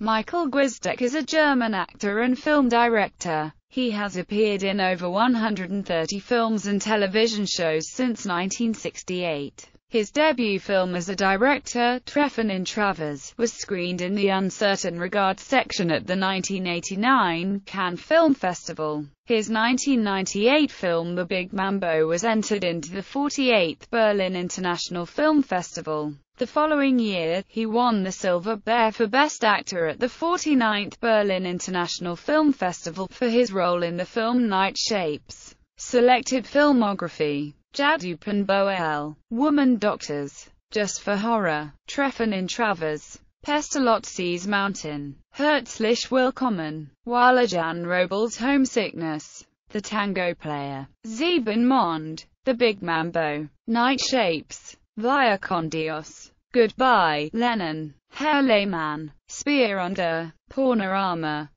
Michael Gwisdek is a German actor and film director. He has appeared in over 130 films and television shows since 1968. His debut film as a director, Treffen in Travers, was screened in the Uncertain Regard section at the 1989 Cannes Film Festival. His 1998 film The Big Mambo was entered into the 48th Berlin International Film Festival. The following year, he won the Silver Bear for Best Actor at the 49th Berlin International Film Festival, for his role in the film Night Shapes. Selected filmography. Jadu Boel, Woman Doctors, Just for Horror, Treffen in Travers, Pestalozzi's Mountain, Herzlich Willkommen, Walajan Robles Homesickness, The Tango Player, Zeben Mond, The Big Mambo, Night Shapes, Via con Dios. Goodbye, Lennon. Herr Lehmann. Spear under. Pornorama.